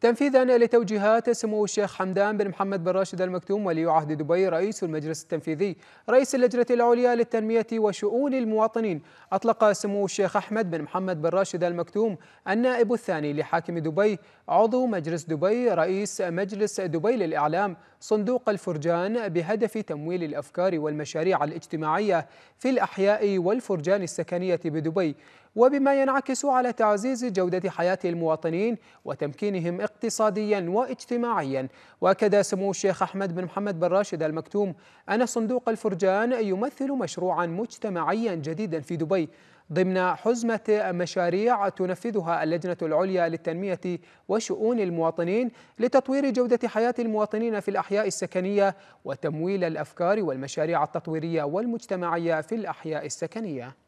تنفيذا لتوجيهات سمو الشيخ حمدان بن محمد بن راشد المكتوم ولي عهد دبي رئيس المجلس التنفيذي رئيس اللجنة العليا للتنمية وشؤون المواطنين أطلق سمو الشيخ أحمد بن محمد بن راشد المكتوم النائب الثاني لحاكم دبي عضو مجلس دبي رئيس مجلس دبي للإعلام صندوق الفرجان بهدف تمويل الأفكار والمشاريع الاجتماعية في الأحياء والفرجان السكنية بدبي وبما ينعكس على تعزيز جودة حياة المواطنين وتمكينهم اقتصاديا واجتماعيا وأكد سمو الشيخ أحمد بن محمد بن راشد المكتوم أن صندوق الفرجان يمثل مشروعا مجتمعيا جديدا في دبي ضمن حزمة مشاريع تنفذها اللجنة العليا للتنمية وشؤون المواطنين لتطوير جودة حياة المواطنين في الأحياء السكنية وتمويل الأفكار والمشاريع التطويرية والمجتمعية في الأحياء السكنية